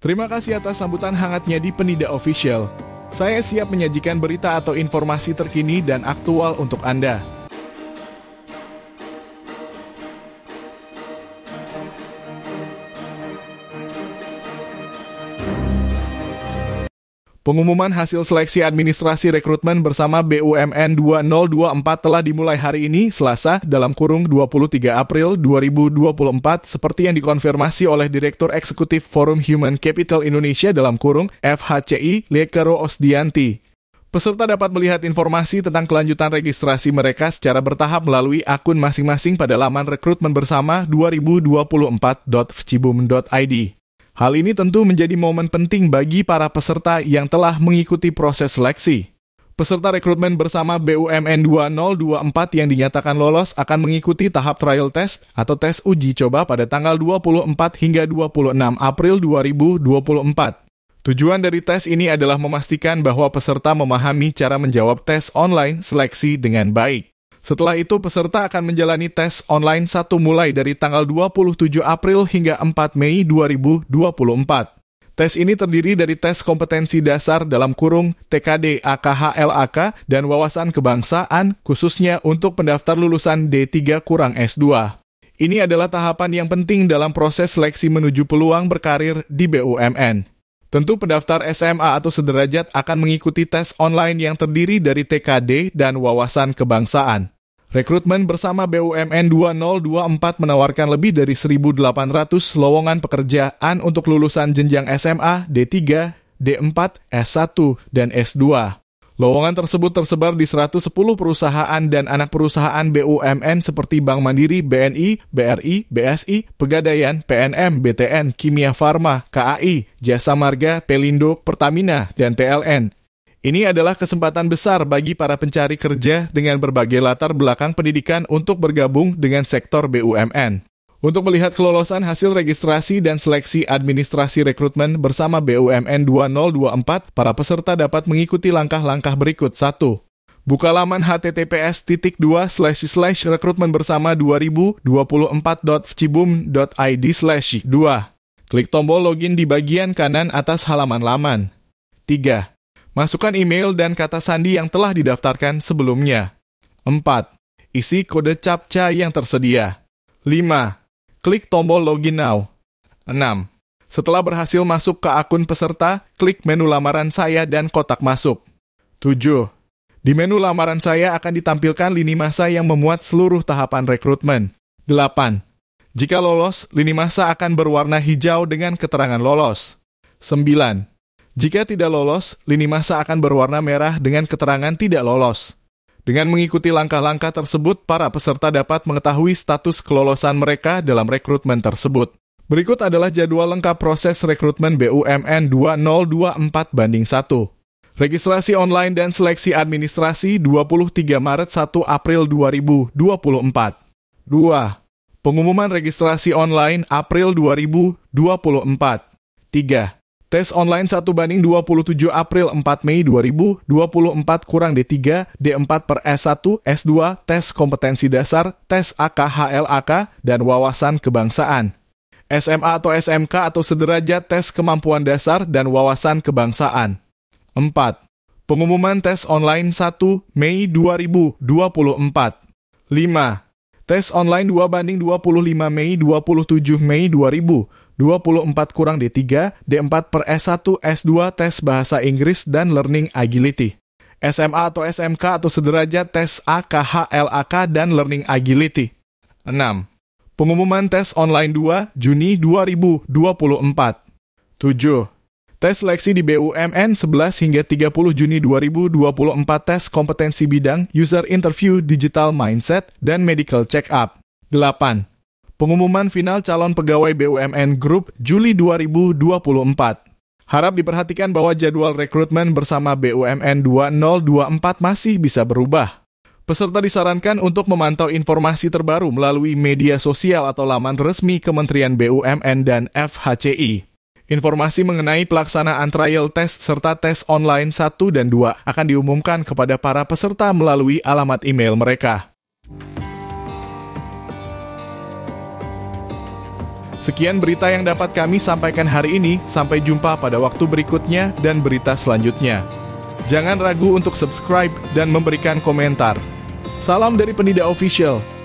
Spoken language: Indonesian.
Terima kasih atas sambutan hangatnya di Penida Official. Saya siap menyajikan berita atau informasi terkini dan aktual untuk Anda. Pengumuman hasil seleksi administrasi rekrutmen bersama BUMN 2024 telah dimulai hari ini, Selasa, dalam kurung 23 April 2024, seperti yang dikonfirmasi oleh Direktur Eksekutif Forum Human Capital Indonesia dalam kurung FHCI, Lekaro Osdianti. Peserta dapat melihat informasi tentang kelanjutan registrasi mereka secara bertahap melalui akun masing-masing pada laman rekrutmen bersama 2024.fcibum.id. Hal ini tentu menjadi momen penting bagi para peserta yang telah mengikuti proses seleksi. Peserta rekrutmen bersama BUMN 2024 yang dinyatakan lolos akan mengikuti tahap trial test atau tes uji coba pada tanggal 24 hingga 26 April 2024. Tujuan dari tes ini adalah memastikan bahwa peserta memahami cara menjawab tes online seleksi dengan baik. Setelah itu, peserta akan menjalani tes online satu mulai dari tanggal 27 April hingga 4 Mei 2024. Tes ini terdiri dari tes kompetensi dasar dalam kurung TKD akh dan wawasan kebangsaan khususnya untuk pendaftar lulusan D3 kurang S2. Ini adalah tahapan yang penting dalam proses seleksi menuju peluang berkarir di BUMN. Tentu pendaftar SMA atau sederajat akan mengikuti tes online yang terdiri dari TKD dan wawasan kebangsaan. Rekrutmen bersama BUMN 2024 menawarkan lebih dari 1.800 lowongan pekerjaan untuk lulusan jenjang SMA, D3, D4, S1, dan S2. Lowongan tersebut tersebar di 110 perusahaan dan anak perusahaan BUMN seperti Bank Mandiri, BNI, BRI, BSI, Pegadaian, PNM, BTN, Kimia Farma, KAI, Jasa Marga, Pelindo, Pertamina, dan PLN. Ini adalah kesempatan besar bagi para pencari kerja dengan berbagai latar belakang pendidikan untuk bergabung dengan sektor BUMN. Untuk melihat kelolosan hasil registrasi dan seleksi administrasi rekrutmen bersama BUMN 2024, para peserta dapat mengikuti langkah-langkah berikut. 1. Buka laman https 2 slash slash rekrutmen bersama 2024.cibum.id slash 2. Klik tombol login di bagian kanan atas halaman laman. 3. Masukkan email dan kata sandi yang telah didaftarkan sebelumnya. 4. Isi kode CAPTCHA yang tersedia. 5 klik tombol login now. 6. Setelah berhasil masuk ke akun peserta, klik menu lamaran saya dan kotak masuk. 7. Di menu lamaran saya akan ditampilkan lini masa yang memuat seluruh tahapan rekrutmen. 8. Jika lolos, lini masa akan berwarna hijau dengan keterangan lolos. 9. Jika tidak lolos, lini masa akan berwarna merah dengan keterangan tidak lolos. Dengan mengikuti langkah-langkah tersebut, para peserta dapat mengetahui status kelolosan mereka dalam rekrutmen tersebut. Berikut adalah jadwal lengkap proses rekrutmen BUMN 2024 banding 1. Registrasi online dan seleksi administrasi 23 Maret 1 April 2024. 2. Pengumuman registrasi online April 2024. 3. Tes online 1 banding 27 April 4 Mei 2024 kurang D3, D4 per S1, S2, tes kompetensi dasar, tes AK, dan wawasan kebangsaan. SMA atau SMK atau sederajat tes kemampuan dasar dan wawasan kebangsaan. 4. Pengumuman tes online 1 Mei 2024. 5. Tes online 2 banding 25 Mei 27 Mei 2000. 24 kurang D3, D4 per S1, S2, tes bahasa Inggris, dan learning agility. SMA atau SMK atau sederajat tes AKH, LAK, dan learning agility. 6. Pengumuman tes online 2 Juni 2024. 7. Tes seleksi di BUMN 11 hingga 30 Juni 2024 tes kompetensi bidang, user interview, digital mindset, dan medical check-up. 8 pengumuman final calon pegawai BUMN Group Juli 2024. Harap diperhatikan bahwa jadwal rekrutmen bersama BUMN 2024 masih bisa berubah. Peserta disarankan untuk memantau informasi terbaru melalui media sosial atau laman resmi Kementerian BUMN dan FHCI. Informasi mengenai pelaksanaan trial test serta tes online 1 dan 2 akan diumumkan kepada para peserta melalui alamat email mereka. Sekian berita yang dapat kami sampaikan hari ini. Sampai jumpa pada waktu berikutnya dan berita selanjutnya. Jangan ragu untuk subscribe dan memberikan komentar. Salam dari Penida Official.